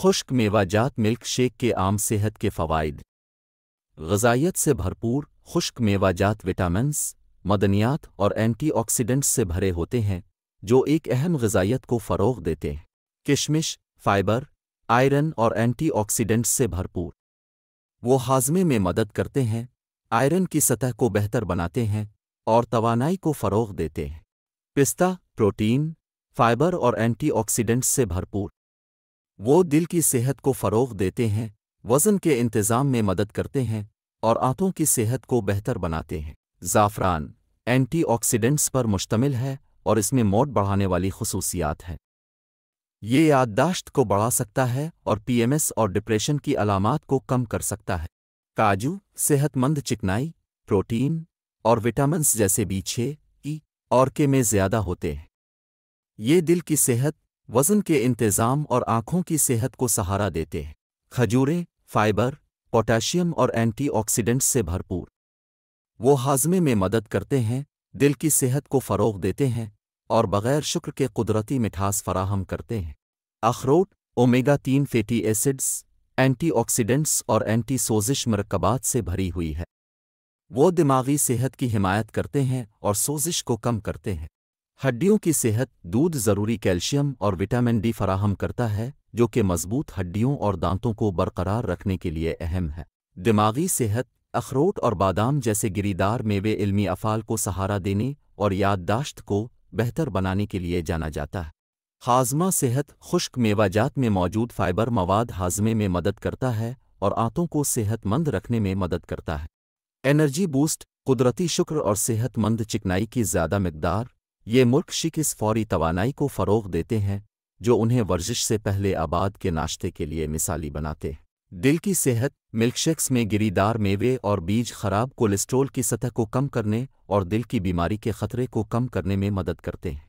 खुश्क मेवाजात milk shake के आम सेहत के फ़वाद गजाइत से भरपूर खुश्क मेवाजात विटामिन्स मदनियात और एंटीऑक्सीडेंट्स से भरे होते हैं जो एक अहम गजाइत को फ़रोग देते हैं किशमिश फाइबर आयरन और एंटीऑक्सीडेंट्स से भरपूर वो हाजमे में मदद करते हैं आयरन की सतह को बेहतर बनाते हैं और तवानाई को फ़रोग देते हैं पिस्ता प्रोटीन फाइबर और एंटीऑक्सीडेंट्स से भरपूर वो दिल की सेहत को फ़रोग देते हैं वज़न के इंतज़ाम में मदद करते हैं और आंतों की सेहत को बेहतर बनाते हैं ज़ाफ़रान एंटीऑक्सीडेंट्स पर मुश्तमिल है और इसमें मोट बढ़ाने वाली खसूसियात है ये याददाश्त को बढ़ा सकता है और पीएमएस और डिप्रेशन की अलामत को कम कर सकता है काजू सेहतमंद चिकनाई प्रोटीन और विटामिन्स जैसे बीछे छे ई और के में ज़्यादा होते हैं ये दिल की सेहत वज़न के इंतज़ाम और आँखों की सेहत को सहारा देते हैं खजूरें फाइबर पोटाशियम और एंटीऑक्सीडेंट्स से भरपूर वो हाजमे में मदद करते हैं दिल की सेहत को फ़रोग देते हैं और बग़ैर शुक्र के कुदरती मिठास फराहम करते हैं अखरोट ओमेगा तीन फेटी एसिड्स एंटीऑक्सीडेंट्स और एंटी सोजिश मरकबात से भरी हुई है वो दिमागी सेहत की हिमायत करते हैं और सोजिश को कम करते हैं हड्डियों की सेहत दूध ज़रूरी कैल्शियम और विटामिन डी फराहम करता है जो कि मजबूत हड्डियों और दांतों को बरकरार रखने के लिए अहम है दिमागी सेहत अखरोट और बादाम जैसे गिरीदार मेवे इल्मी अफ़ाल को सहारा देने और याददाश्त को बेहतर बनाने के लिए जाना जाता है हाजमा सेहत खुश्क मेवाजात में मौजूद फाइबर मवाद हाजमे में मदद करता है और आंतों को सेहतमंद रखने में मदद करता है एनर्जी बूस्ट कुदरती शुक्र और सेहतमंद चिकनाई की ज़्यादा मकदार ये मुल्क शिक इस फौरी तोानाई को फ़रोग देते हैं जो उन्हें वर्जिश से पहले आबाद के नाश्ते के लिए मिसाली बनाते हैं दिल की सेहत मिल्कशेक्स में गिरीदार मेवे और बीज खराब कोलेस्ट्रोल की सतह को कम करने और दिल की बीमारी के खतरे को कम करने में मदद करते हैं